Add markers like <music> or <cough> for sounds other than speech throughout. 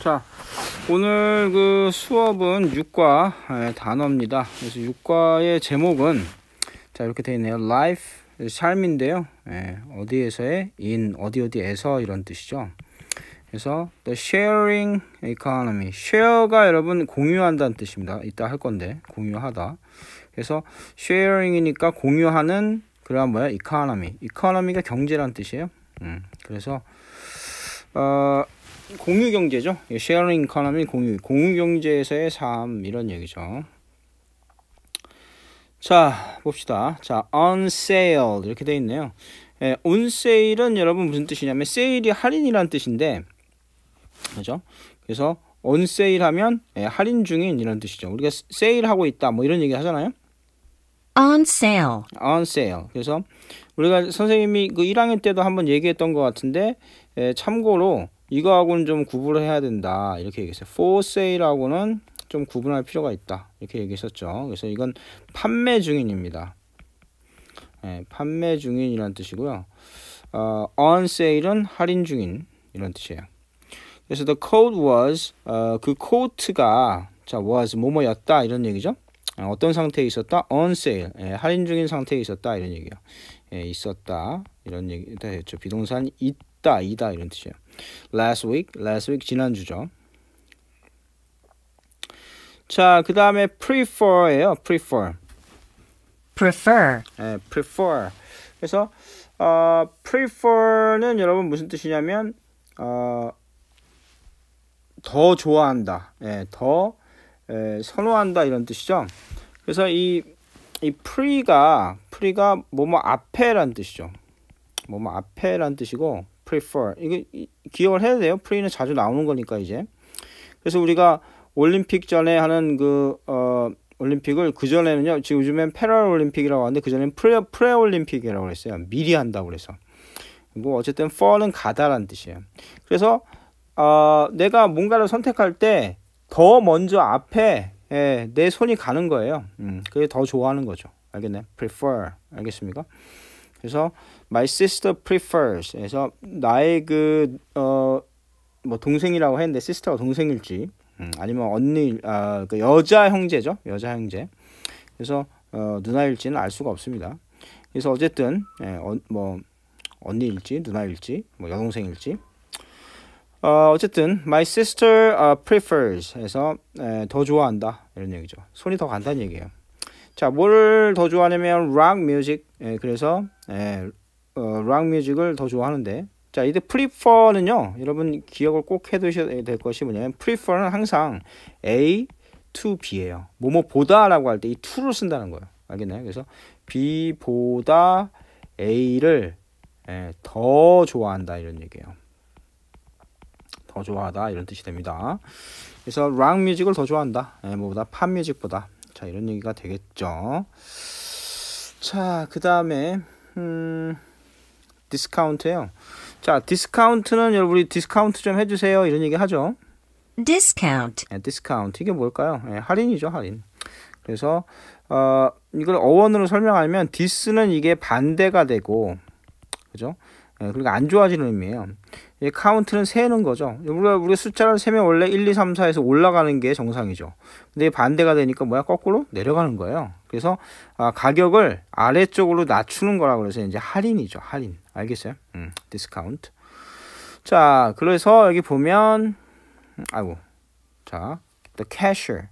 자 오늘 그 수업은 육과 단어입니다 그래서 육과의 제목은 자 이렇게 되어 있네요 life 삶인데요 예, 어디에서의 in 어디 어디에서 이런 뜻이죠 그래서 the sharing economy share가 여러분 공유한다는 뜻입니다 이따 할 건데 공유하다 그래서 sharing이니까 공유하는 그러한 뭐야 economy economy가 경제란 뜻이에요 음, 그래서 어, 공유 경제죠. 쉐어링 예, 이코노미 공유 공유 경제에서의 삶 이런 얘기죠. 자 봅시다. 자 on sale 이렇게 돼 있네요. 예, on sale은 여러분 무슨 뜻이냐면 세일이 할인이란 뜻인데 그죠? 그래서 on sale 하면 예, 할인 중인 이런 뜻이죠. 우리가 세일하고 있다 뭐 이런 얘기 하잖아요. on sale. on sale. 그래서 우리가 선생님이 그 1학년 때도 한번 얘기했던 것 같은데 예, 참고로 이거하고는 좀 구분을 해야 된다 이렇게 얘기했어요. for sale하고는 좀 구분할 필요가 있다 이렇게 얘기했었죠. 그래서 이건 판매 중인입니다. 예, 판매 중인이란 뜻이고요. 어, on sale은 할인 중인 이런 뜻이에요. 그래서 the c o d e was 어, 그 코트가 자 was 뭐뭐였다 이런 얘기죠. 어, 어떤 상태에 있었다? on sale 예, 할인 중인 상태에 있었다 이런 얘기요. 예, 있었다 이런 얘기 다 했죠. 비동산 있 없다, 이다 이런 뜻이에요. Last week, last week 지난주죠. 자, 그 다음에 prefer예요. prefer. prefer. 네, prefer. 그래서 어, prefer는 여러분 무슨 뜻이냐면 어, 더 좋아한다, 예, 더 예, 선호한다 이런 뜻이죠. 그래서 이, 이 pre가 pre가 뭐 뭐 앞에란 뜻이죠. 뭐 뭐 앞에란 뜻이고 prefer 이게 기억을 해야 돼요. pre는 자주 나오는 거니까 이제. 그래서 우리가 올림픽 전에 하는 그 어, 올림픽을 그 전에는요. 지금 요즘엔 패럴 올림픽이라고 하는데 그 전에는 프레 프레 올림픽이라고 그랬어요. 미리 한다고 그래서. 뭐 어쨌든 for는 가다라는 뜻이에요. 그래서 어, 내가 뭔가를 선택할 때 더 먼저 앞에 예, 내 손이 가는 거예요. 음, 그게 더 좋아하는 거죠. 알겠네. prefer. 알겠습니까? 그래서 My sister prefers. 에서 나의 그, 어, 뭐 동생이라고 했는데 시스터가 동생일지, 음, 아니면 언니, 아, 그 여자 형제죠. 여자 형제. 그래서 어, 누나일지는 알 수가 없습니다. 그래서 어쨌든, 예, 어, 뭐, 언니일지, 누나일지, 뭐 여동생일지. 어, 어쨌든 my sister uh, prefers 해서 에, 예, 더 좋아한다 이런 얘기죠. 손이 더 간다는 얘기예요. 자, 뭘 더 좋아하냐면 rock music. 에, 예, 그래서 에, 예, 락 어, 뮤직을 더 좋아하는데 자이제프리퍼는요 여러분 기억을 꼭 해두셔야 될 것이 뭐냐면 프리퍼는 항상 A to B예요 뭐뭐 보다라고 할 때 이 to를 쓴다는 거예요 알겠나요 그래서 B보다 A를 예, 더 좋아한다 이런 얘기예요 더 좋아하다 이런 뜻이 됩니다 그래서 락 뮤직을 더 좋아한다 예, 뭐보다 팝 뮤직보다 자 이런 얘기가 되겠죠 자 그 다음에 음 디스카운트예요. 자, 디스카운트는 여러분이 디스카운트 좀 해주세요. 이런 얘기 하죠. d i s c o 네, 디스카운트 이게 뭘까요? 네, 할인이죠, 할인. 그래서 어, 이걸 어원으로 설명하면 디스는 이게 반대가 되고, 그죠? 네, 예, 그러니안 좋아지는 의미예요. 이 카운트는 세는 거죠. 우리가 우리 숫자를 세면 원래 1, 2, 3, 4에서 올라가는 게 정상이죠. 근데 반대가 되니까 뭐야 거꾸로 내려가는 거예요. 그래서 아, 가격을 아래쪽으로 낮추는 거라 그래서 이제 할인이죠. 할인. 알겠어요? 음, d i s c o 자, 그래서 여기 보면 아이고. 자, the cashier.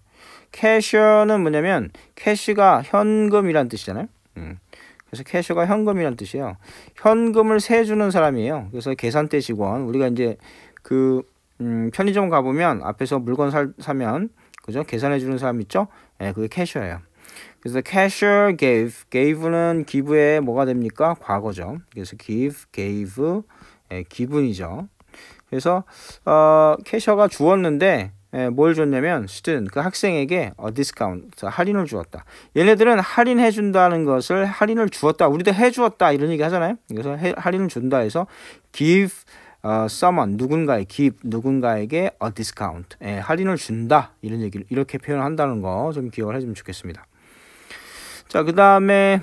캐셔는 뭐냐면 캐시가 현금이란 뜻이잖아요. 음. 그래서 캐셔가 현금이란 뜻이에요. 현금을 세 주는 사람이에요. 그래서 계산대 직원 우리가 이제 그 음, 편의점 가보면 앞에서 물건 살, 사면 그죠 계산해 주는 사람 있죠? 예, 네, 그게 캐셔예요. 그래서 cashier gave. gave는 give의 뭐가 됩니까? 과거죠. 그래서 give, gave, 예, 기분이죠. 그래서 어, 캐셔가 주었는데 예, 뭘 줬냐면 student 그 학생에게 어 디스카운트 할인을 주었다. 얘네들은 할인해 준다는 것을 할인을 주었다. 우리도 해 주었다 이런 얘기 하잖아요. 그래서 해, 할인을 준다 해서 give 어, someone 누군가의 give 누군가에게 a 어, discount 예, 할인을 준다 이런 얘기를 이렇게 표현한다는 거 좀 기억을 해주면 좋겠습니다. 자, 그 다음에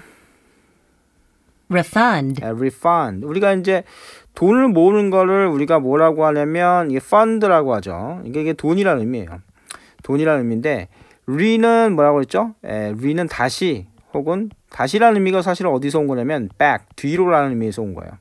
refund. 아, refund. 우리가 이제 돈을 모으는 거를 우리가 뭐라고 하냐면 이게 fund라고 하죠. 이게, 이게 돈이라는 의미예요. 돈이라는 의미인데 re는 뭐라고 했죠? 에, 예, re는 다시 혹은 다시라는 의미가 사실 어디서 온 거냐면 back 뒤로라는 의미에서 온 거예요.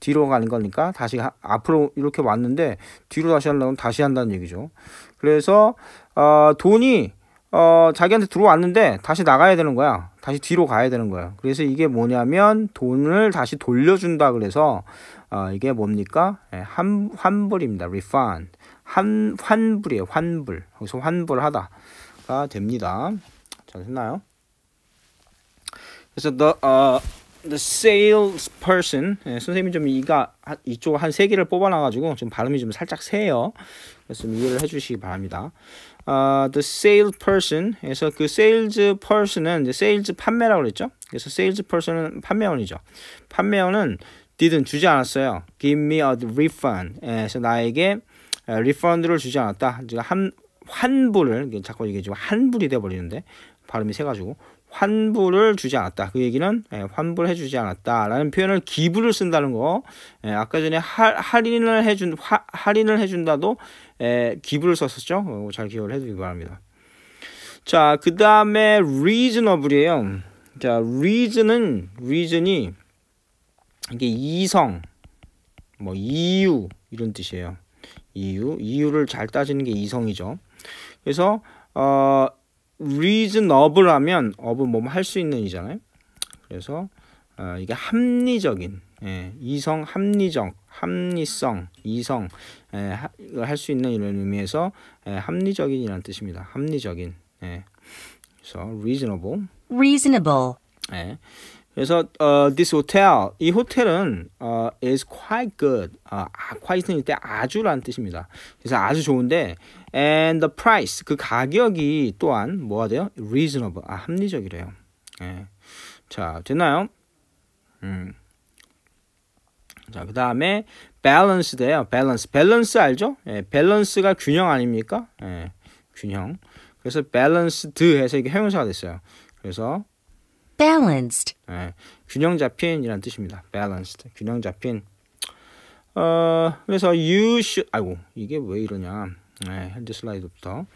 뒤로 가는 거니까 다시 하, 앞으로 이렇게 왔는데 뒤로 다시 하려면 다시 한다는 얘기죠. 그래서 어, 돈이 어, 자기한테 들어왔는데 다시 나가야 되는 거야. 다시 뒤로 가야 되는 거예요. 그래서 이게 뭐냐면 돈을 다시 돌려준다 그래서 어, 이게 뭡니까? 예, 환, 환불입니다. refund. 환, 환불이에요. 환불. 여기서 환불하다가 됩니다. 잘 됐나요? 그래서 the, uh, the salesperson 예, 선생님이 좀 이가 이쪽 한 세 개를 뽑아놔가지고 지금 발음이 좀 살짝 세요. 그래서 좀 이해를 해주시기 바랍니다. 아, the salesperson에서 그 salesperson은 이제 sales 판매라고 그랬죠. 그래서 salesperson은 판매원이죠. 판매원은 didn't 주지 않았어요. Give me a refund. 예, 그서 나에게 어, refund를 주지 않았다. 제가 한 환불을 자꾸 이게 지금 환불이 돼 버리는데 발음이 세 가지고 환불을 주지 않았다. 그 얘기는 예, 환불해 주지 않았다라는 표현을 기부를 쓴다는 거. 예, 아까 전에 할, 할인을 해준 화, 할인을 해준다도 예, 기부를 썼었죠. 어, 잘 기억을 해두기 바랍니다. 자, 그 다음에 reasonable이에요. 자, reason은 reason이 이게 이성, 뭐 이유 이런 뜻이에요. 이유, 이유를 잘 따지는 게 이성이죠. 그래서 어, reasonable 하면 of 뭐할 수 있는 이잖아요. 그래서 어, 이게 합리적인 예, 이성 합리적 합리성 이성 예, 할수 있는 이런 의미에서 예, 합리적인이라는 뜻입니다. 합리적인 예. 그래서 reasonable reasonable 예. 그래서 어, this hotel 이 호텔은 어, is quite good 아, 아 q u i t e 때 아주라는 뜻입니다. 그래서 아주 좋은데 and the price 그 가격이 또한 뭐가 돼요? reasonable 아 합리적이래요. 예. 자 됐나요? 음. 자, 그 다음에 밸런스 돼요. 밸런스. 밸런스 알죠? 예, 밸런스가 균형 아닙니까? 예, 균형. 그래서 밸런스드 해서 이게 형용사가 됐어요. 그래서 balanced. 예, 균형 잡힌이라 뜻입니다. balanced. 균형 잡힌. 어, 그래서 you should 아이고, 이게 왜 이러냐? 네, 현재 슬라이드부터.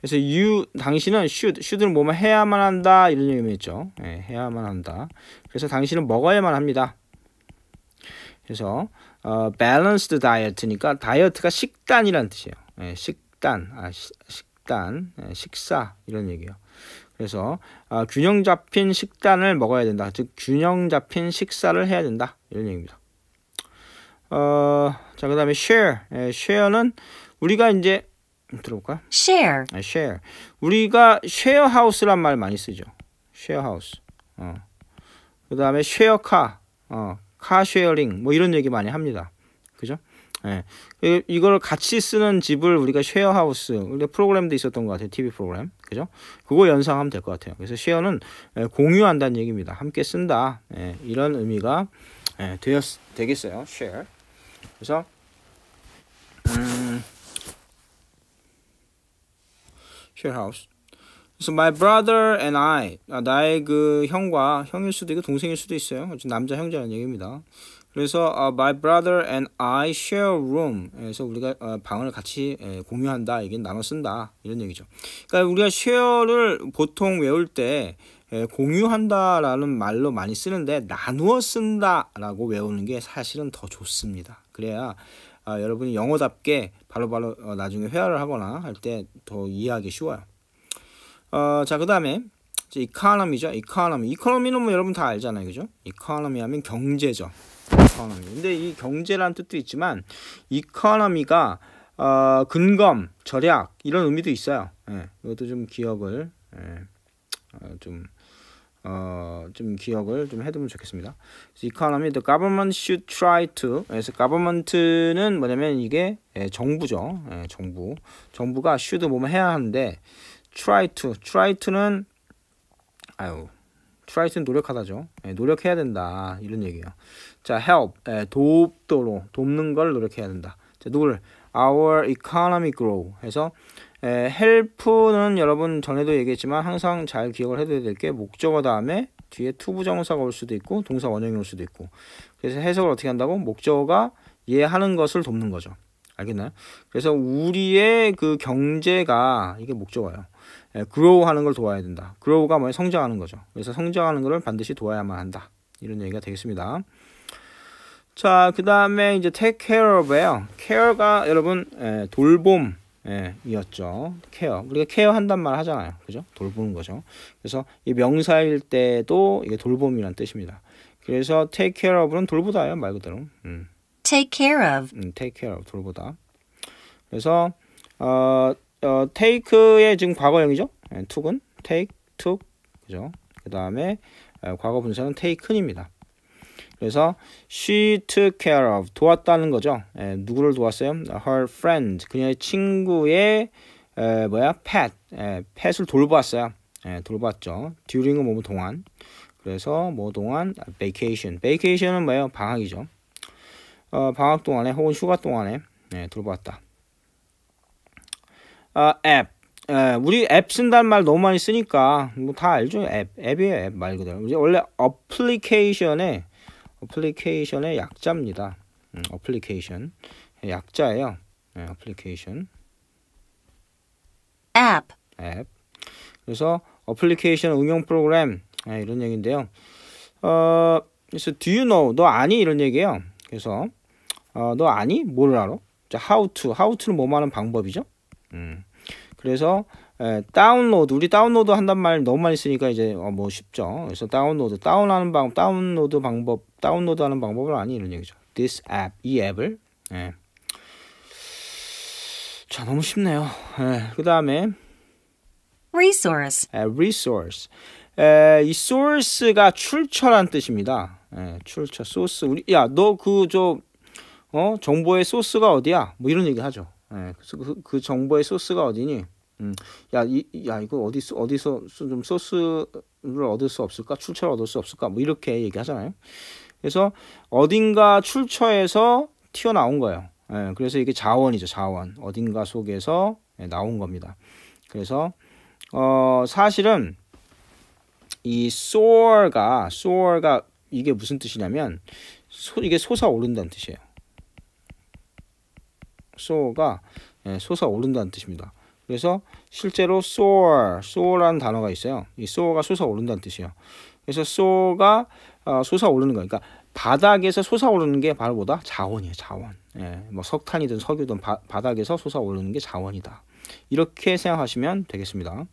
그래서 you 당신은 should, should는 뭐만 해야만 한다 이런 의미였죠. 네, 해야만 한다. 그래서 당신은 먹어야만 합니다. 그래서 어, balanced diet니까 다이어트가 식단이란 뜻이에요. 네, 식단, 아, 시, 식단, 네, 식사 이런 얘기예요. 그래서 어, 균형 잡힌 식단을 먹어야 된다. 즉 균형 잡힌 식사를 해야 된다 이런 얘기입니다. 어, 자 그다음에 share, 네, share는 우리가 이제 들어볼까? share. 아, share. 우리가 share house란 말 많이 쓰죠. share house. 어. 그다음에 share car. 어. car sharing 뭐 이런 얘기 많이 합니다. 그죠? 예. 그 이걸 같이 쓰는 집을 우리가 쉐어 하우스, 우리 프로그램도 있었던 것 같아요. TV 프로그램. 그죠? 그거 연상하면 될 것 같아요. 그래서 쉐어는 예, 공유한다는 얘기입니다. 함께 쓴다. 네. 이런 의미가 예, 되었, 되겠어요. 쉐어. 그래서, 음, y u r house. 그래 my brother and I. 아, 나의 그 형과 형일 수도 있고 동생일 수도 있어요. 남자 형제라는 얘기입니다. 그래서 uh, my brother and I share room. 그래서 우리가 uh, 방을 같이 에, 예, 공유한다. 이게 나눠 쓴다. 이런 얘기죠. 그러니까 우리가 share를 보통 외울 때 에, 예, 공유한다라는 말로 많이 쓰는데 나누어 쓴다라고 외우는 게 사실은 더 좋습니다. 그래야 아, 여러분이 영어답게 바로바로 바로 어, 나중에 회화를 하거나 할 때 더 이해하기 쉬워요. 어, 자, 그 다음에 이카노미죠. 이카노미. 이카노미는 뭐 여러분 다 알잖아요. 그죠? 이카노미 하면 경제죠. 이코노미. 근데 이 경제라는 뜻도 있지만 이카노미가 어, 근검, 절약 이런 의미도 있어요. 예, 이것도 좀 기억을 예, 어, 좀 어, 좀 기억을 좀 해두면 좋겠습니다. economy, the government should try to. 예, 그래서 government는 뭐냐면 이게 예, 정부죠. 예, 정부. 정부가 should 뭐뭐 해야 하는데 try to, try to는 아유, try to는 노력하다죠. 예, 노력해야 된다 이런 얘기예요. 자, help, 예, 돕도록 돕는 걸 노력해야 된다. 자, 누구를 our economy grow 해서 에, 헬프는 여러분 전에도 얘기했지만 항상 잘 기억을 해둬야 될 게 목적어 다음에 뒤에 투부정사가 올 수도 있고 동사 원형이 올 수도 있고 그래서 해석을 어떻게 한다고 목적어가 이해하는 것을 돕는 거죠 알겠나요? 그래서 우리의 그 경제가 이게 목적어예요 예, 그로우 하는 걸 도와야 된다 그로우가 뭐예요? 성장하는 거죠 그래서 성장하는 것을 반드시 도와야만 한다 이런 얘기가 되겠습니다 자 그 다음에 이제 take care of예요 care가 여러분 예, 돌봄 예, 이었죠. 케어. 우리가 케어한단 말 하잖아요. 그죠? 돌보는 거죠. 그래서 이 명사일 때도 이게 돌봄이란 뜻입니다. 그래서 take care of는 돌보다요말 그대로. 음. take care of. 음, take care of 돌보다. 그래서 어, 어 take의 지금 과거형이죠? 예, took은 take, took. 그죠? 그다음에 어, 과거 분사는 taken입니다. 그래서 she took care of 도왔다는 거죠. 에, 예, 누구를 도왔어요? Her friend 그녀의 친구의 에, 뭐야 pet 에, 예, pet을 돌봤어요. 에, 예, 돌봤죠. during은 뭐 동안 그래서 뭐 동안 vacation vacation은 뭐예요? 방학이죠. 어, 방학 동안에 혹은 휴가 동안에 네, 돌봤다. 어, 앱 에, 우리 앱 쓴다는 말 너무 많이 쓰니까 뭐 다 알죠 앱 앱이에요 앱말 그대로 이제 원래 어플리케이션에 어플리케이션의 약자입니다. 음, 어플리케이션 약자예요. 네, 어플리케이션 앱. 앱. 그래서 어플리케이션 응용 프로그램 네, 이런 얘기인데요. 어, 그래서 do you know 너 아니 이런 얘기예요. 그래서 어, 너 아니? 뭐 알아? 자, how to. how to는 뭐 하는 방법이죠. 음. 그래서 에, 예, 다운로드 우리 다운로드 한단 말 너무 많이 쓰니까 이제 어, 뭐 쉽죠. 그래서 다운로드 다운하는 방 다운로드 방법 다운로드하는 방법을 아니 이런 얘기죠. This app 이 앱을 에. 예. 자 너무 쉽네요. 예, 그 다음에 resource 에, resource 에, 이 source가 출처란 뜻입니다. 에, 출처 소스 우리 야너 그저어 정보의 소스가 어디야? 뭐 이런 얘기 하죠. 예, 그, 그 정보의 소스가 어디니? 음. 야, 이, 야, 이거 어디, 어디서 좀 소스를 얻을 수 없을까? 출처를 얻을 수 없을까? 뭐 이렇게 얘기하잖아요. 그래서 어딘가 출처에서 튀어나온 거예요. 예, 그래서 이게 자원이죠, 자원. 어딘가 속에서 예, 나온 겁니다. 그래서, 어, 사실은 이 soar가, soar가 이게 무슨 뜻이냐면, 소, 이게 솟아오른다는 뜻이에요. soar가 예, 솟아오른다는 뜻입니다. 그래서 실제로 soar, soar라는 단어가 있어요. 이 soar가 솟아오른다는 뜻이에요. 그래서 soar가 어, 솟아오르는 거니까 그러니까 바닥에서 솟아오르는 게 바로 뭐다? 자원이에요, 자원. 예, 뭐 석탄이든 석유든 바, 바닥에서 솟아오르는 게 자원이다. 이렇게 생각하시면 되겠습니다.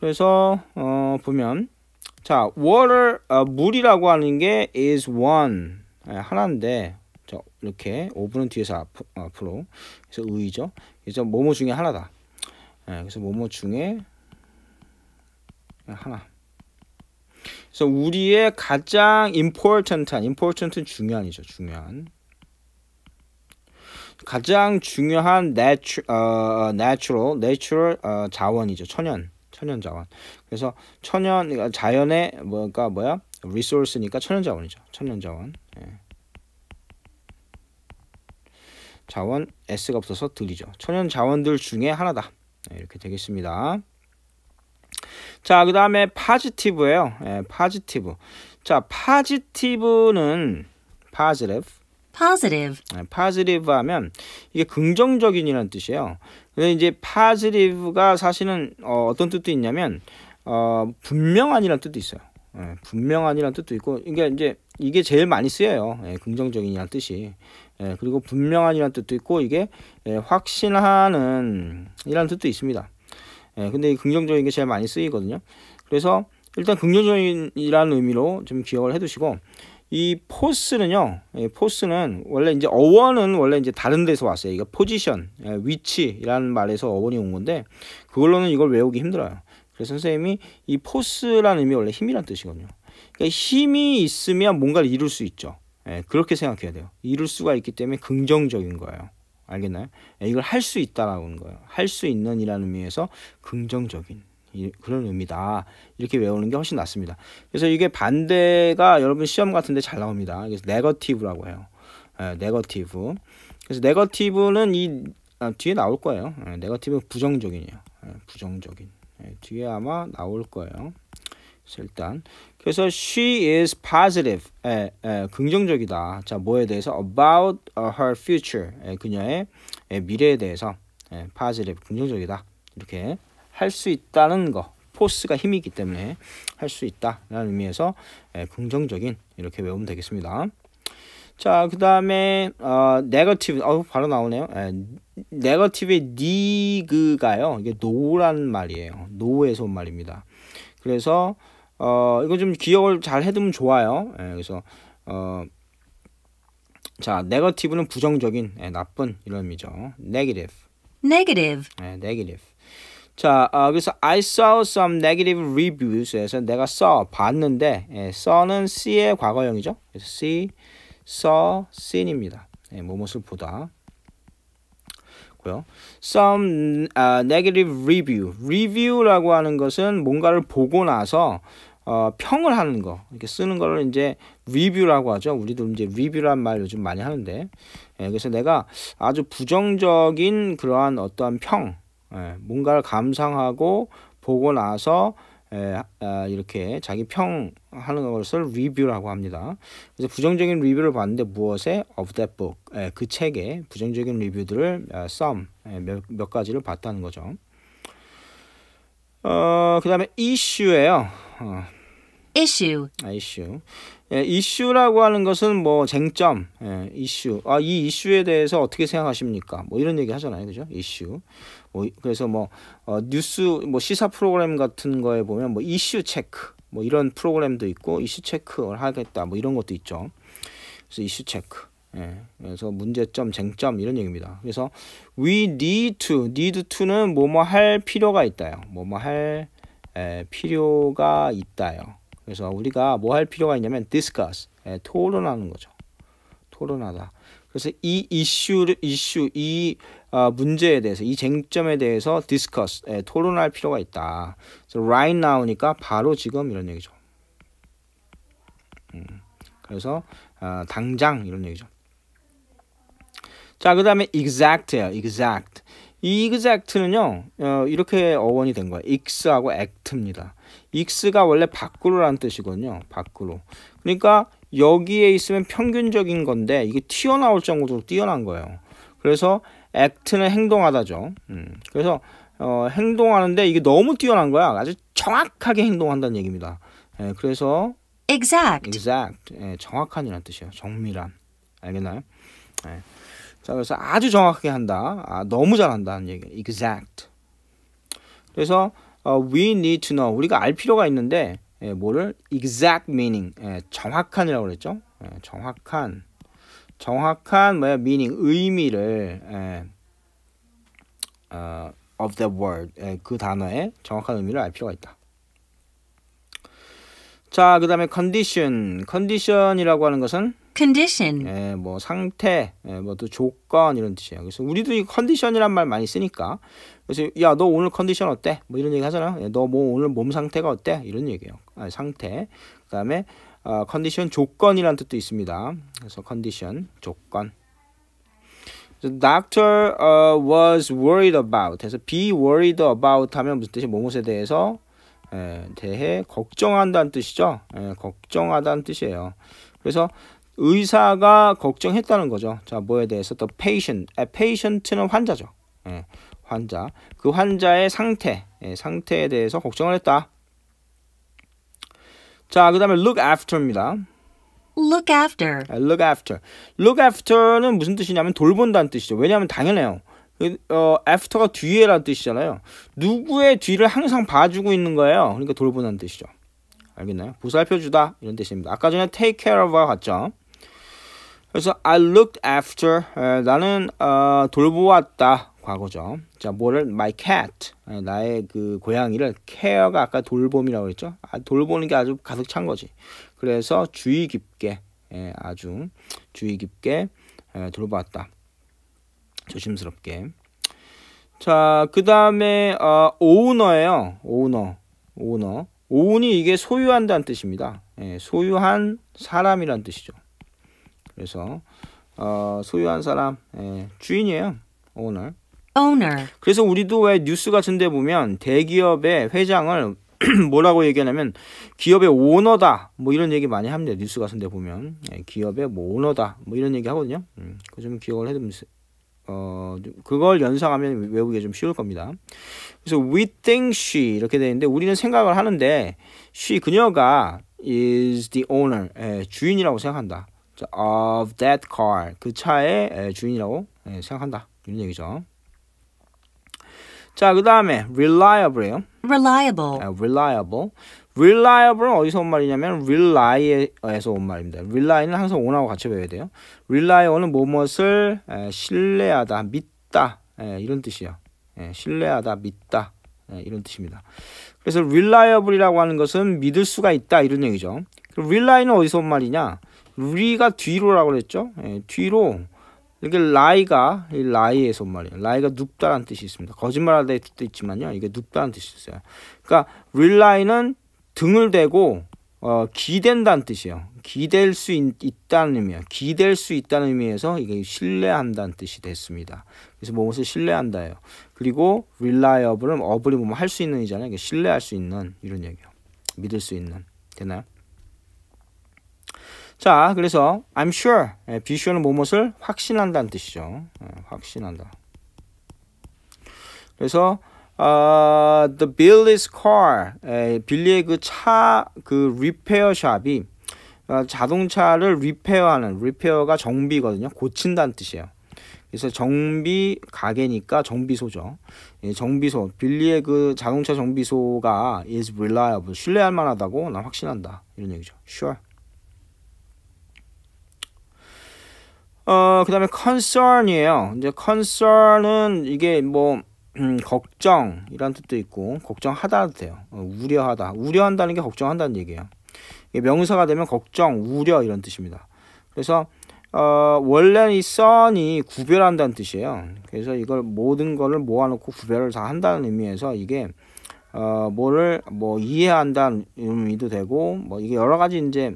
그래서 어, 보면 자, water 어, 물이라고 하는 게 is one 예, 하나인데 자, 이렇게 5분은 뒤에서 앞, 으로 어, 그래서 의죠. 이제 모모 중에 하나다. 예, 그래서 모모 중에 하나. 그래서 우리의 가장 important한, important은 중요한이죠. 중요한. 가장 중요한 natu, 어, 어 natural, natural 어, 자원이죠. 천연, 천연 자원. 그래서 천연, 그러니까 자연의 뭐가 그러니까 뭐야? 리소스니까 천연 자원이죠. 천연 자원. 예. 자원 S가 없어서 들리죠. 천연 자원들 중에 하나다. 네, 이렇게 되겠습니다. 자, 그 다음에 파지티브예요. 예, 파지티브. 자, 파지티브는 positive. positive. 네, positive 하면 이게 긍정적인이라는 뜻이에요. 근데 이제 positive가 사실은 어, 어떤 뜻도 있냐면 어, 분명한이라는 뜻도 있어요. 예, 분명한이란 뜻도 있고 이게 이제 이게 제일 많이 쓰여요. 예, 긍정적인이란 뜻이. 예, 그리고 분명한이란 뜻도 있고 이게 예, 확신하는 이란 뜻도 있습니다. 예, 근데 이 긍정적인 게 제일 많이 쓰이거든요. 그래서 일단 긍정적인이라는 의미로 좀 기억을 해두시고 이 포스는요. 예, 포스는 원래 이제 어원은 원래 이제 다른 데서 왔어요. 이거 포지션, 예, 위치라는 말에서 어원이 온 건데 그걸로는 이걸 외우기 힘들어요. 그래서 선생님이 이 포스라는 의미 원래 힘이란 뜻이거든요. 그러니까 힘이 있으면 뭔가를 이룰 수 있죠. 예, 그렇게 생각해야 돼요. 이룰 수가 있기 때문에 긍정적인 거예요. 알겠나요? 예, 이걸 할 수 있다라는 거예요. 할 수 있는이라는 의미에서 긍정적인 그런 의미다. 이렇게 외우는 게 훨씬 낫습니다. 그래서 이게 반대가 여러분 시험 같은데 잘 나옵니다. 그래서 네거티브라고 해요. 예, 네거티브. 그래서 네거티브는 이 아, 뒤에 나올 거예요. 네거티브는 예, 부정적인이에요. 예, 부정적인. 예, 뒤에 아마 나올 거예요. 일단 그래서 she is positive 에, 예, 에, 예, 긍정적이다 자 뭐에 대해서 about her future 에, 그녀의 에, 미래에 대해서 에, positive 긍정적이다 이렇게 할 수 있다는 거 포스가 힘이기 때문에 할 수 있다라는 의미에서 에, 긍정적인 이렇게 외우면 되겠습니다 자 그 다음에 어, n e g a 어 바로 나오네요 에, 네거티브의 니그가요. 이게 노란 말이에요. 노에서 온 말입니다. 그래서 어 이거 좀 기억을 잘 해두면 좋아요. 예, 그래서 어 자, 네거티브는 부정적인, 예, 나쁜 이런 의미죠. 네 e g a t i v e n e 예, g a t 자, 어, 그래서 I saw some negative reviews에서 내가 saw 봤는데 예, saw는 see의 과거형이죠. 그래서 see, saw, seen입니다. 예, 무엇을 뭐 보다. 있고요. Some uh, negative review. review라고 하는 것은 뭔가를 보고 나서 어, 평을 하는 거 이렇게 쓰는 거를 이제 리뷰라고 하죠. 우리도 이제 리뷰란 말 요즘 많이 하는데 예, 그래서 내가 아주 부정적인 그러한 어떠한 평 예, 뭔가를 감상하고 보고 나서 아, 이렇게 자기 평하는 것을 리뷰라고 합니다. 그래서 부정적인 리뷰를 봤는데 무엇에 of that book 그 책에 부정적인 리뷰들을 아, s 몇, 몇 가지를 봤다는 거죠. 어, 그 다음에 i s 예요 어. i s s 예, 이슈라고 하는 것은 뭐 쟁점, 예, 이슈. 아, 이 이슈에 대해서 어떻게 생각하십니까? 뭐 이런 얘기 하잖아요. 그죠? 이슈. 뭐 그래서 뭐 어, 뉴스 뭐 시사 프로그램 같은 거에 보면 뭐 이슈 체크 뭐 이런 프로그램도 있고 이슈 체크를 하겠다. 뭐 이런 것도 있죠. 그래서 이슈 체크. 예, 그래서 문제점, 쟁점 이런 얘기입니다. 그래서 we need to, need to는 뭐뭐 할 필요가 있다요. 뭐 뭐 할 에, 필요가 있다요. 그래서 우리가 뭐 할 필요가 있냐면 discuss 예, 토론하는 거죠. 토론하다. 그래서 이 이슈를 이슈 이 어, 문제에 대해서 이 쟁점에 대해서 discuss 예, 토론할 필요가 있다. 그래서 right now니까 바로 지금 이런 얘기죠. 음, 그래서 어, 당장 이런 얘기죠. 자, 그다음에 exact예요. exact. 이 exact는요. 어, 이렇게 어원이 된 거예요. ex하고 act입니다. 익스가 원래 밖으로라는 뜻이거든요. 밖으로. 그러니까 여기에 있으면 평균적인 건데 이게 튀어나올 정도로 뛰어난 거예요. 그래서 액트는 행동하다죠. 음. 그래서 어, 행동하는데 이게 너무 뛰어난 거야. 아주 정확하게 행동한다는 얘기입니다. 예, 그래서 exact, exact, 예, 정확한이란 뜻이에요. 정밀한, 알겠나요? 예. 자, 그래서 아주 정확하게 한다. 아, 너무 잘한다는 얘기. exact. 그래서 어, we need to know 우리가 알 필요가 있는데 예, 뭐를 exact meaning 예, 정확한이라고 그랬죠. 예, 정확한 정확한 뭐야 meaning 의미를 예, 어, of the word 예, 그 단어의 정확한 의미를 알 필요가 있다. 자, 그 다음에 condition. condition이라고 하는 것은 condition. 예, 뭐 상태, 예, 뭐또 조건 이런 뜻이에요. 그래서 우리도 이 컨디션이란 말 많이 쓰니까 그래서 야너 오늘 컨디션 어때? 뭐 이런 얘기 하잖아. 요너뭐 예, 오늘 몸 상태가 어때? 이런 얘기예요. 아, 상태. 그다음에 어, 아, 컨디션 조건이란 뜻도 있습니다. 그래서 컨디션 조건. The doctor uh, was worried about. 해서 be worried about 하면 무슨 뜻이에요? 무엇에 대해서 에, 예, 대해 걱정한다는 뜻이죠. 에, 예, 걱정하다는 뜻이에요. 그래서 의사가 걱정했다는 거죠. 자, 뭐에 대해서 또 patient. patient는 환자죠. 예, 환자. 그 환자의 상태, 예, 상태에 대해서 걱정을 했다. 자, 그다음에 look after입니다. look after. 아, look after. look after는 무슨 뜻이냐면 돌본다는 뜻이죠. 왜냐하면 당연해요. 그, 어, after가 뒤에라는 뜻이잖아요. 누구의 뒤를 항상 봐주고 있는 거예요. 그러니까 돌보는 뜻이죠. 알겠나요? 보살펴주다 이런 뜻입니다. 아까 전에 take care와 같죠. 그래서 I looked after 나는 어, 돌보았다 과거죠. 자, 뭐를 my cat 나의 그 고양이를 care가 아까 돌봄이라고 했죠. 아, 돌보는 게 아주 가득 찬 거지. 그래서 주의 깊게 에, 아주 주의 깊게 돌보았다. 조심스럽게. 자, 그 다음에 어, o w 예요 owner, o 이 이게 소유한다는 뜻입니다. 예, 소유한 사람이란 뜻이죠. 그래서 어, 소유한 사람 예, 주인이에요. 오늘. owner. 그래서 우리도 왜 뉴스 같은 데 보면 대기업의 회장을 <clears throat> 뭐라고 얘기하냐면 기업의 오너다 뭐 이런 얘기 많이 합니다 뉴스 같은 데 보면 예, 기업의 뭐 오너다 뭐 이런 얘기 하거든요 음, 그좀 기억을 해두면서 어, 그걸 연상하면 외우기좀 쉬울 겁니다. 그래서 we think she 이렇게 되는데 우리는 생각을 하는데 she 그녀가 is the owner 예, 주인이라고 생각한다. of that car 그 차의 주인이라고 생각한다 이런 얘기죠. 자, 그 다음에 r e l i a b l e 요 reliable. 아, reliable. reliable은 어디서 온 말이냐면 rely에서 온 말입니다. rely는 항상 on하고 같이 배워야 돼요. rely on은 무엇을 신뢰하다, 믿다 이런 뜻이에요. 신뢰하다, 믿다 이런 뜻입니다. 그래서 relable이라고 하는 것은 믿을 수가 있다 이런 얘기죠. 릴라이는 어디서 온 말이냐? 리가 뒤로라고 그랬죠? 예, 뒤로 이게 라이가 이 라이에서 온 말이에요. 라이가 눕다라는 뜻이 있습니다. 거짓말하다의 도 있지만요. 이게 눕다라는 뜻이 있어요. 그러니까 릴라이는 등을 대고 어, 기댄다는 뜻이에요. 기댈 수 있, 다는 의미예요. 기댈 수 있다는 의미에서 이게 신뢰한다는 뜻이 됐습니다. 그래서 무엇을 신뢰한다예요. 그리고 reliable은 어블이 보면 할 수 있는 이잖아요. 신뢰할 수 있는 이런 얘기예요. 믿을 수 있는. 되나요? 자, 그래서 I'm sure, 예, be sure는 뭐뭇을 확신한다는 뜻이죠. 예, 확신한다. 그래서 uh, the Billy's car, 에, 예, 빌리의 그 차 그 리페어 샵이 자동차를 리페어하는 리페어가 정비거든요. 고친다는 뜻이에요. 그래서 정비 가게니까 정비소죠. 예, 정비소 빌리의 그 자동차 정비소가 is reliable 신뢰할 만하다고 난 확신한다 이런 얘기죠. Sure. 그 다음에 concern이에요. 이제 concern은 이게 뭐, 음, 걱정이란 뜻도 있고, 걱정하다도 돼요. 어, 우려하다. 우려한다는 게 걱정한다는 얘기예요. 명사가 되면 걱정, 우려 이런 뜻입니다. 그래서, 어, 원래는 이 son이 구별한다는 뜻이에요. 그래서 이걸 모든 것을 모아놓고 구별을 다 한다는 의미에서 이게, 어, 뭐를 뭐 이해한다는 의미도 되고, 뭐 이게 여러 가지 이제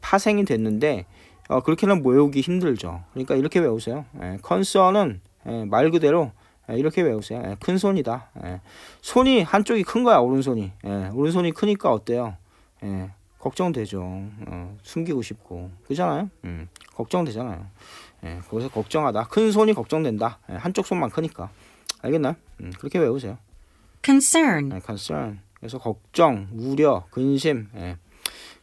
파생이 됐는데, 어, 그렇게는 모우기 힘들죠. 그러니까 이렇게 외우세요. 예, 컨서는 예, 말 그대로 예, 이렇게 외우세요. 예, 큰 손이다. 예, 손이 한쪽이 큰 거야 오른손이. 예, 오른손이 크니까 어때요? 예, 걱정되죠. 어, 숨기고 싶고 그잖아요. 음, 걱정되잖아요. 예, 거기서 걱정하다. 큰 손이 걱정된다. 예, 한쪽 손만 크니까 알겠나요? 음, 그렇게 외우세요. concern. 예, concern. 그래서 걱정, 우려, 근심. 예.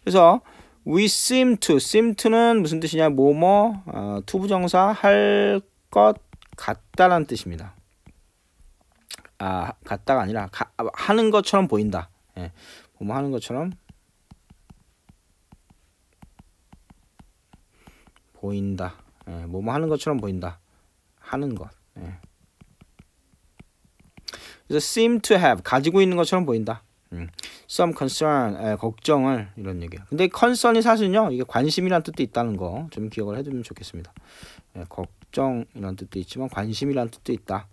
그래서 We seem to. seem to는 무슨 뜻이냐? 뭐뭐 어, 투부정사 할 것 같다라는 뜻입니다. 아 같다가 아니라 가, 아, 하는 것처럼 보인다. 예. 뭐뭐 하는 것처럼 보인다. 예. 뭐뭐 하는 것처럼 보인다. 하는 것. 예. 그래서 seem to have 가지고 있는 것처럼 보인다. 음, some concern, 에, 걱정을 이런 얘기예요. 근데 concern이 사실은요, 이게 관심이란 뜻도 있다는 거 좀 기억을 해두면 좋겠습니다. 에, 예, 걱정이란 뜻도 있지만 관심이란 뜻도 있다.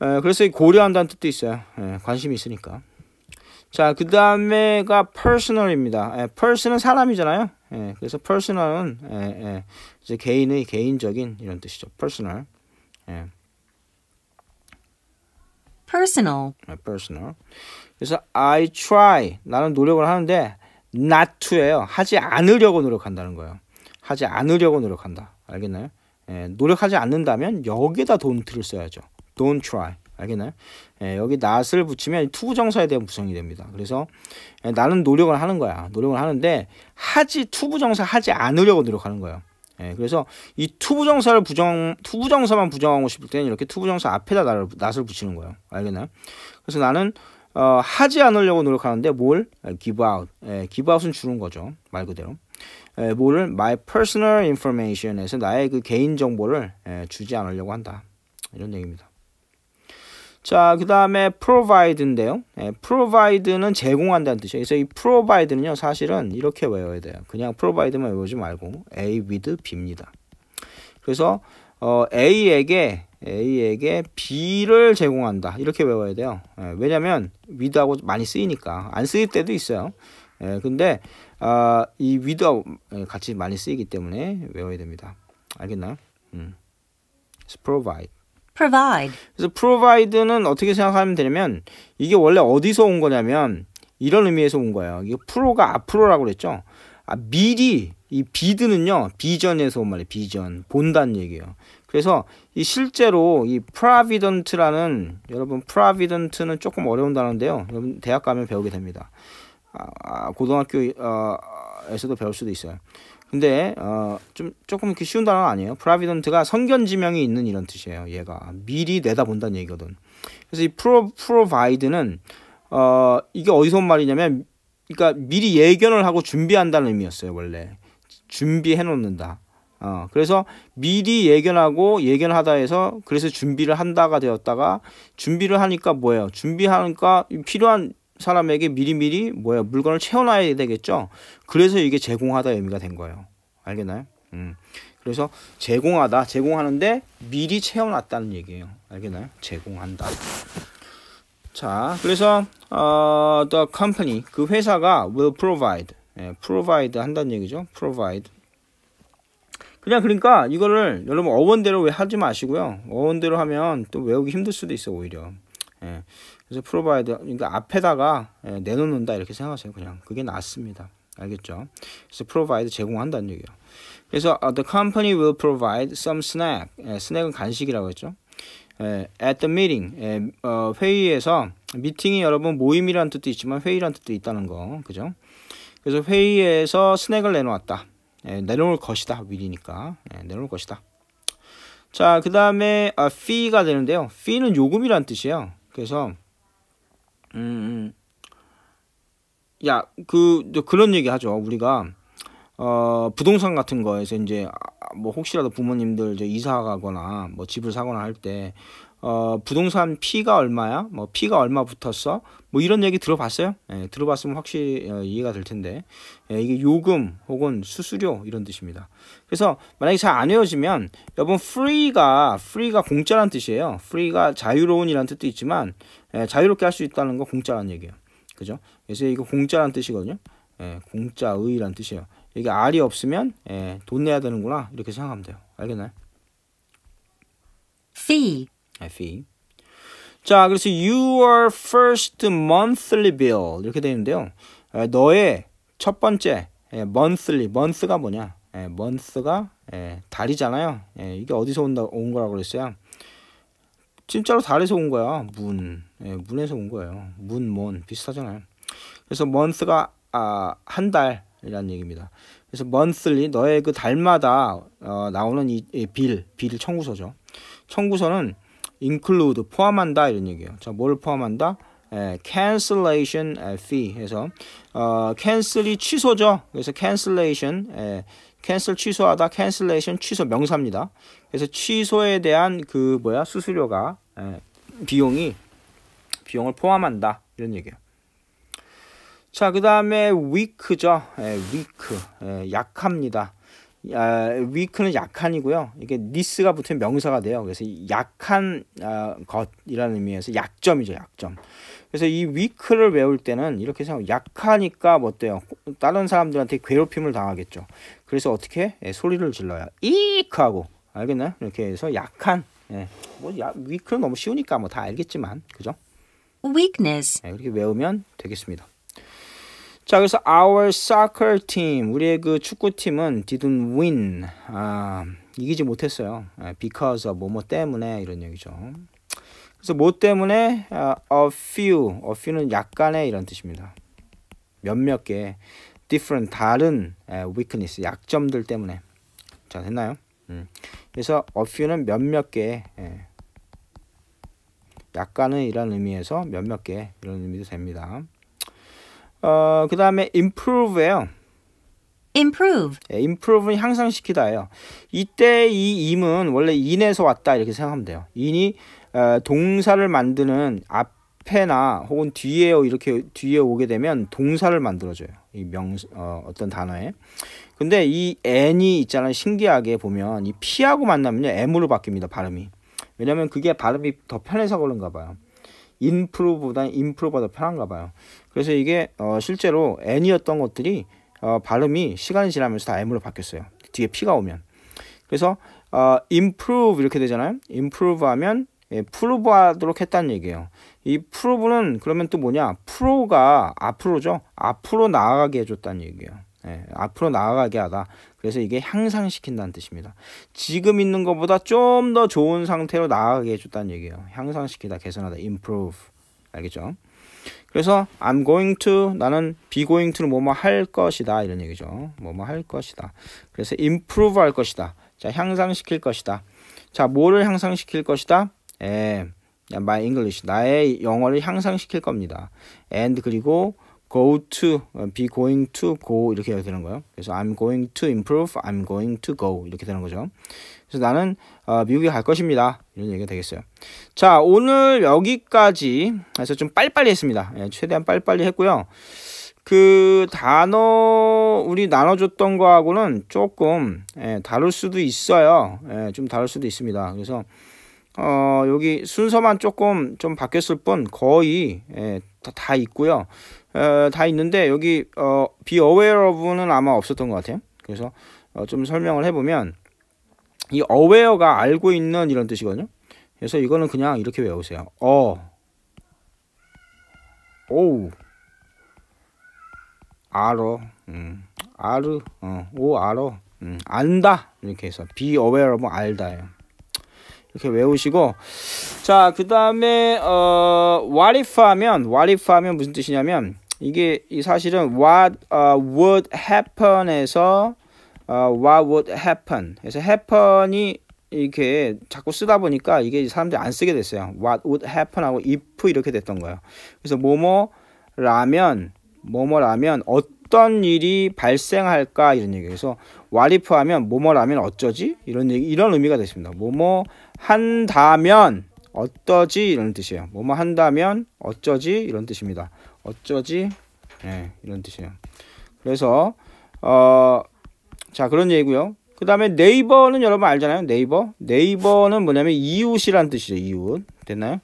에, 그래서 고려한다는 뜻도 있어요. 에, 예, 관심이 있으니까. 자, 그 다음에가 personal입니다. 에, 예, person은 사람이잖아요. 에, 그래서 personal은 에, 에, 이제 개인의 개인적인 이런 뜻이죠. personal. 에. personal. 에, personal. 그래서 I try 나는 노력을 하는데 not to예요. 하지 않으려고 노력한다는 거예요. 하지 않으려고 노력한다. 알겠나요? 예, 노력하지 않는다면 여기에다 don't를 써야죠. don't try. 알겠나요? 예, 여기 not을 붙이면 투부정사에 대한 구성이 됩니다. 그래서 예, 나는 노력을 하는 거야. 노력을 하는데 하지 투부정사 하지 않으려고 노력하는 거예요. 예, 그래서 이 투부정사를 부정 투부정사만 부정하고 싶을 때는 이렇게 투부정사 앞에다 나를, 낫을 붙이는 거예요. 알겠나요? 그래서 나는 어, 하지 않으려고 노력하는데 뭘? give out. 예, give out은 주는 거죠. 말 그대로. 예, 뭐를? my personal information에서 나의 그 개인 정보를 예, 주지 않으려고 한다. 이런 얘기입니다. 자, 그 다음에 provide인데요. 예, provide는 제공한다는 뜻이에요. 그래서 이 provide는요, 사실은 이렇게 외워야 돼요. 그냥 provide만 외우지 말고 A with B입니다. 그래서 어, A에게 A에게 B를 제공한다. 이렇게 외워야 돼요. 예, 왜냐면 위드하고 많이 쓰이니까 안 쓰일 때도 있어요. 예, 근데 아, 이 위드하고 예, 같이 많이 쓰이기 때문에 외워야 됩니다. 알겠나요? 음. provide. provide. 그래서 provide는 어떻게 생각하면 되냐면 이게 원래 어디서 온 거냐면 이런 의미에서 온 거예요. 이게 프로가 앞으로라고 그랬죠. 아, 미리 이 비드는요 비전에서 온 말이에요 비전 본다는 얘기예요 그래서 이 실제로 이 프라비던트라는 여러분 프라비던트는 조금 어려운 단어인데요 여러분 대학 가면 배우게 됩니다 아, 아, 고등학교에서도 배울 수도 있어요 근데 어, 좀 조금 이렇게 쉬운 단어 는 아니에요 프라비던트가 선견지명이 있는 이런 뜻이에요 얘가 미리 내다본다는 얘기거든 그래서 이 프로 프로바이드는 어 이게 어디서 온 말이냐면 그러니까 미리 예견을 하고 준비한다는 의미였어요 원래 준비해 놓는다. 어, 그래서 미리 예견하고 예견하다 해서 그래서 준비를 한다가 되었다가 준비를 하니까 뭐예요? 준비하니까 필요한 사람에게 미리미리 뭐예요? 물건을 채워놔야 되겠죠? 그래서 이게 제공하다 의미가 된 거예요. 알겠나요? 음. 그래서 제공하다, 제공하는데 미리 채워놨다는 얘기예요. 알겠나요? 제공한다. 자, 그래서 어, the company 그 회사가 will provide 예, provide 한다는 얘기죠. provide 그냥 그러니까 이거를 여러분 어원대로 왜 하지 마시고요. 어원대로 하면 또 외우기 힘들 수도 있어 오히려. 예, 그래서 provide 그러니까 앞에다가 예, 내놓는다 이렇게 생각하세요. 그냥 그게 낫습니다. 알겠죠? 그래서 provide 제공한다는 얘기예요. 그래서 uh, the company will provide some snack. 예, 스낵은 간식이라고 했죠. 예, at the meeting 예, 어, 회의에서 미팅이 여러분 모임이란 뜻도 있지만 회의란 뜻도 있다는 거 그죠? 그래서 회의에서 스낵을 내놓았다. 예, 내놓을 것이다. 미리니까 예, 내놓을 것이다. 자, 그 다음에 아, fee가 되는데요. fee는 요금이란 뜻이에요. 그래서 음, 음. 야, 그 그런 얘기 하죠. 우리가 어, 부동산 같은 거에서 이제 아, 뭐 혹시라도 부모님들 이제 이사 가거나 뭐 집을 사거나 할 때 어, 부동산 피가 얼마야? 뭐 피가 얼마 붙었어? 뭐 이런 얘기 들어봤어요? 예, 들어봤으면 확실히 어, 이해가 될 텐데 예, 이게 요금 혹은 수수료 이런 뜻입니다. 그래서 만약에 잘 안 외워지면 여러분 free가 free가 공짜란 뜻이에요. free가 자유로운이란 뜻도 있지만 예, 자유롭게 할 수 있다는 거 공짜란 얘기예요. 그죠? 그래서 이거 공짜란 뜻이거든요. 예, 공짜의란 뜻이에요. 여기 R이 없으면 예, 돈 내야 되는구나 이렇게 생각하면 돼요. 알겠나요? fee. 네, f e 자, 그래서 your first monthly bill 이렇게 되어 있는데요. 에, 예, 너의 첫 번째 예, monthly, month가 뭐냐? 예, month가 예, 달이잖아요. 예, 이게 어디서 온다 온 거라고 그랬어요? 진짜로 달에서 온 거야. 문, 예, 문에서 온 거예요. 문, 몬 비슷하잖아요. 그래서 month가 아, 한 달, 이라 얘기입니다. 그래서 monthly 너의 그 달마다 어, 나오는 이, 이 빌, 빌 청구서죠. 청구서는 include 포함한다 이런 얘기예요. 자, 뭘 포함한다? 에, cancellation fee 해서 어, cancel이 취소죠. 그래서 cancellation 에, cancel 취소하다 cancellation 취소 명사입니다. 그래서 취소에 대한 그 뭐야 수수료가 에, 비용이 비용을 포함한다 이런 얘기예요. 자, 그 다음에 weak죠. 예, weak. 예, 약합니다. 아, weak는 약한이고요. 이게 니스가 붙으면 명사가 돼요. 그래서 약한 아, 것이라는 의미에서 약점이죠. 약점. 그래서 이 weak를 외울 때는 이렇게 생각 약하니까 뭐 어때요? 다른 사람들한테 괴롭힘을 당하겠죠. 그래서 어떻게 예, 소리를 질러요. 이크 하고 알겠나? 이렇게 해서 약한. 예. 뭐 야, weak는 너무 쉬우니까 뭐 다 알겠지만 그죠? weakness. 예, 이렇게 외우면 되겠습니다. 자, 그래서 our soccer team, 우리의 그 축구팀은 didn't win. 아, 이기지 못했어요. 아, because of 뭐 뭐 때문에 이런 얘기죠. 그래서 뭐 때문에 아, a few, a few는 약간의 이런 뜻입니다. 몇몇 개 different 다른 weakness 약점들 때문에 자 됐나요? 음. 그래서 a few는 몇몇 개약간의 이런 의미에서 몇몇 개 이런 의미도 됩니다. 어, 그 다음에 improve예요. improve. 예, improve는 향상시키다예요. 이때 이임은 원래 인에서 왔다 이렇게 생각하면 돼요. i 이 어, 동사를 만드는 앞에나 혹은 뒤에 이렇게 뒤에 오게 되면 동사를 만들어줘요. 이명 어, 어떤 단어에. 근데 이 n이 있잖아 신기하게 보면 이 p하고 만나면요 m으로 바뀝니다. 발음이. 왜냐면 그게 발음이 더 편해서 그런가 봐요. 인프로보다는 인프로가 더 편한가 봐요. 그래서 이게 어 실제로 N이었던 것들이 어 발음이 시간이 지나면서 다 M으로 바뀌었어요. 뒤에 P가 오면. 그래서 어 improve 이렇게 되잖아요. improve 하면 예, prove 하도록 했다는 얘기예요. 이 prove는 그러면 또 뭐냐? pro가 앞으로죠. 앞으로 나아가게 해줬다는 얘기예요. 예, 앞으로 나아가게 하다. 그래서 이게 향상시킨다는 뜻입니다. 지금 있는 것보다 좀 더 좋은 상태로 나아가게 해줬다는 얘기예요. 향상시키다, 개선하다, improve. 알겠죠? 그래서 I'm going to 나는 be going t o 뭐뭐 할 것이다 이런 얘기죠. 뭐뭐 할 것이다. 그래서 improve 할 것이다. 자, 향상시킬 것이다. 자, 뭐를 향상시킬 것이다? 에, my English 나의 영어를 향상시킬 겁니다. and 그리고 go to be going to go 이렇게 되는 거예요. 그래서 I'm going to improve, I'm going to go 이렇게 되는 거죠. 그래서 나는 어, 미국에 갈 것입니다. 이런 얘기가 되겠어요. 자, 오늘 여기까지 해서 좀 빨리빨리 했습니다. 예, 최대한 빨리빨리 했고요. 그 단어 우리 나눠줬던 거하고는 조금 예, 다를 수도 있어요. 예, 좀 다를 수도 있습니다. 그래서 어, 여기 순서만 조금 좀 바뀌었을 뿐 거의 예, 다, 다 있고요. 어, 다 있는데 여기 어, be aware of는 아마 없었던 것 같아요. 그래서 어, 좀 설명을 해보면 이 어웨어가 알고 있는 이런 뜻이거든요. 그래서 이거는 그냥 이렇게 외우세요. 어, 오, 알어, 음, 아르, 어, 오 알어, 음, 안다 이렇게 해서 be a w 뭐 알다예요. 이렇게 외우시고 자 그 다음에 어 what if 하면 what if 하면 무슨 뜻이냐면 이게 이 사실은 what uh, would happen에서 아, what would happen? 그래서 happen이 이렇게 자꾸 쓰다 보니까 이게 사람들이 안 쓰게 됐어요. What would happen하고 if 이렇게 됐던 거예요. 그래서 뭐뭐라면 뭐뭐라면 어떤 일이 발생할까 이런 얘기. 그래서 what if 하면 뭐뭐라면 어쩌지 이런 얘기 이런 의미가 됐습니다. 뭐뭐 한다면 어떠지 이런 뜻이에요. 뭐뭐 한다면 어쩌지 이런 뜻입니다. 어쩌지 예, 네, 이런 뜻이에요. 그래서 어 자, 그런 얘기고요. 그 다음에 네이버는 여러분 알잖아요. 네이버. 네이버는 뭐냐면 이웃이란 뜻이죠. 이웃. 됐나요?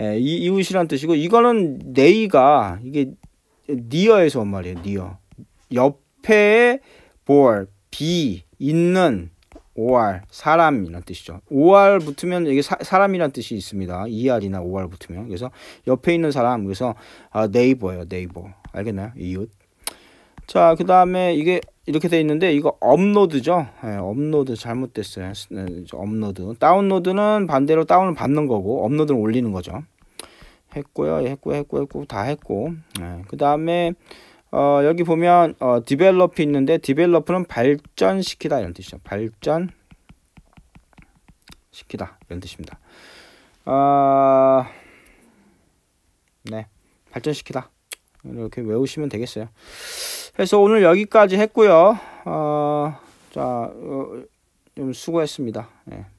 예, 이, 이웃이란 뜻이고, 이거는 네이가, 이게 니어에서 온 말이에요. 니어. 옆에 볼, 비, 있는, or, 사람이란 뜻이죠. or 붙으면 이게 사, 람이란 뜻이 있습니다. er이나 or 붙으면. 그래서 옆에 있는 사람, 그래서 아, 네이버예요. 네이버. 알겠나요? 이웃. 자, 그 다음에 이게 이렇게 돼 있는데 이거 업로드죠. 네, 업로드 잘못됐어요. 네, 업로드. 다운로드는 반대로 다운을 받는 거고 업로드는 올리는 거죠. 했고요. 했고 했고 했고 다 했고. 네, 그다음에 어, 여기 보면 어, 디벨로프 있는데 디벨로프는 발전시키다 이런 뜻이죠. 발전 시키다 이런 뜻입니다. 어... 네. 발전시키다. 이렇게 외우시면 되겠어요. 그래서 오늘 여기까지 했고요. 어, 자, 어, 좀 수고했습니다. 예.